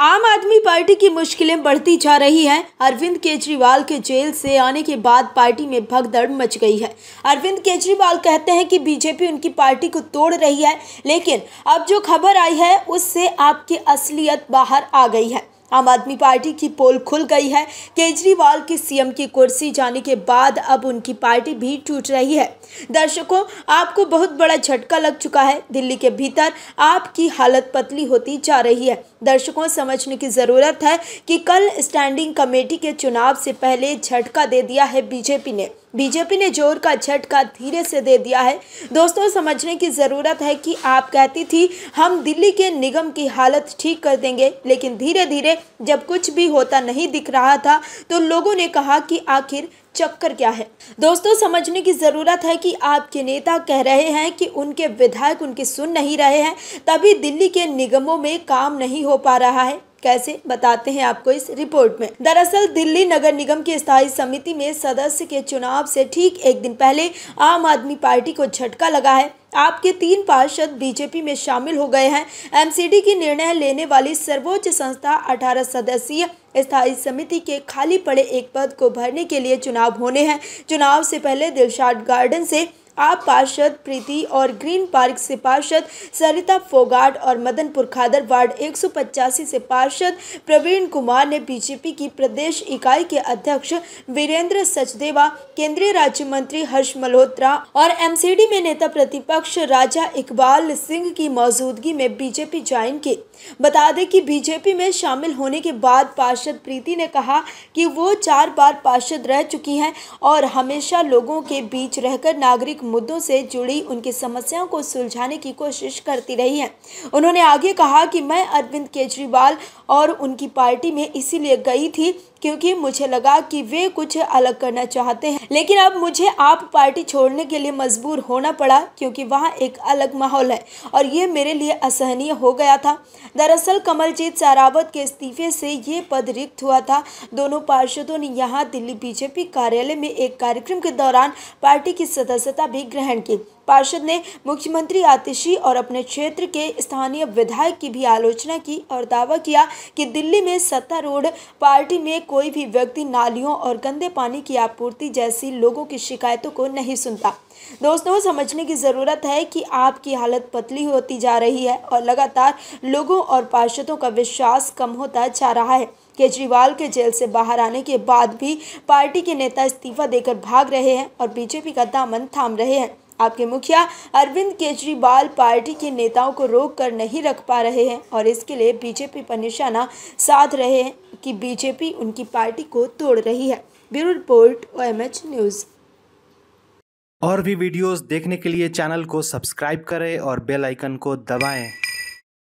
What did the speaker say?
आम आदमी पार्टी की मुश्किलें बढ़ती जा रही हैं अरविंद केजरीवाल के जेल से आने के बाद पार्टी में भगदड़ मच गई है अरविंद केजरीवाल कहते हैं कि बीजेपी उनकी पार्टी को तोड़ रही है लेकिन अब जो खबर आई है उससे आपकी असलियत बाहर आ गई है आम आदमी पार्टी की पोल खुल गई है केजरीवाल की सीएम की कुर्सी जाने के बाद अब उनकी पार्टी भी टूट रही है दर्शकों आपको बहुत बड़ा झटका लग चुका है दिल्ली के भीतर आपकी हालत पतली होती जा रही है दर्शकों समझने की ज़रूरत है कि कल स्टैंडिंग कमेटी के चुनाव से पहले झटका दे दिया है बीजेपी ने बीजेपी ने जोर का झटका धीरे से दे दिया है दोस्तों समझने की ज़रूरत है कि आप कहती थी हम दिल्ली के निगम की हालत ठीक कर देंगे लेकिन धीरे धीरे जब कुछ भी होता नहीं दिख रहा था तो लोगों ने कहा कि आखिर चक्कर क्या है दोस्तों समझने की ज़रूरत है कि आपके नेता कह रहे हैं कि उनके विधायक उनकी सुन नहीं रहे हैं तभी दिल्ली के निगमों में काम नहीं हो पा रहा है कैसे बताते हैं आपको इस रिपोर्ट में दरअसल दिल्ली नगर निगम की स्थायी समिति में सदस्य के चुनाव से ठीक एक दिन पहले आम आदमी पार्टी को झटका लगा है आपके तीन पार्षद बीजेपी में शामिल हो गए हैं एमसीडी की निर्णय लेने वाली सर्वोच्च संस्था 18 सदस्यीय स्थायी समिति के खाली पड़े एक पद को भरने के लिए चुनाव होने हैं चुनाव से पहले दिलशाद गार्डन से आप पार्षद प्रीति और ग्रीन पार्क से पार्षद सरिता फोगाट और मदनपुर खादर वार्ड एक से पार्षद प्रवीण कुमार ने बीजेपी की प्रदेश इकाई के अध्यक्ष वीरेंद्र सचदेवा केंद्रीय राज्य मंत्री हर्ष मल्होत्रा और एमसीडी में नेता प्रतिपक्ष राजा इकबाल सिंह की मौजूदगी में बीजेपी ज्वाइन की बता दें कि बीजेपी में शामिल होने के बाद पार्षद प्रीति ने कहा कि वो चार बार पार्षद रह चुकी हैं और हमेशा लोगों के बीच रहकर नागरिक मुद्दों से जुड़ी उनकी समस्याओं को सुलझाने की कोशिश करती रही हैं उन्होंने आगे कहा कि मैं अरविंद केजरीवाल और उनकी पार्टी में इसीलिए गई थी क्योंकि मुझे लगा कि वे कुछ अलग करना चाहते हैं लेकिन अब मुझे आप पार्टी छोड़ने के लिए मजबूर होना पड़ा क्योंकि वहाँ एक अलग माहौल है और ये मेरे लिए असहनीय हो गया था दरअसल कमलजीत सारावत के इस्तीफे से ये पद रिक्त हुआ था दोनों पार्षदों ने यहाँ दिल्ली बीजेपी कार्यालय में एक कार्यक्रम के दौरान पार्टी की सदस्यता भी ग्रहण की पार्षद ने मुख्यमंत्री आतिशी और अपने क्षेत्र के स्थानीय विधायक की भी आलोचना की और दावा किया कि दिल्ली में सत्तारूढ़ पार्टी में कोई भी व्यक्ति नालियों और गंदे पानी की आपूर्ति जैसी लोगों की शिकायतों को नहीं सुनता दोस्तों समझने की ज़रूरत है कि आपकी हालत पतली होती जा रही है और लगातार लोगों और पार्षदों का विश्वास कम होता जा रहा है केजरीवाल के जेल से बाहर आने के बाद भी पार्टी के नेता इस्तीफा देकर भाग रहे हैं और बीजेपी का दामन थाम रहे हैं आपके मुखिया अरविंद केजरीवाल पार्टी के नेताओं को रोक कर नहीं रख पा रहे हैं और इसके लिए बीजेपी पर निशाना साध रहे हैं कि बीजेपी उनकी पार्टी को तोड़ रही है ब्यूरो रिपोर्ट ओ न्यूज़ और भी वीडियोस देखने के लिए चैनल को सब्सक्राइब करें और बेल आइकन को दबाएं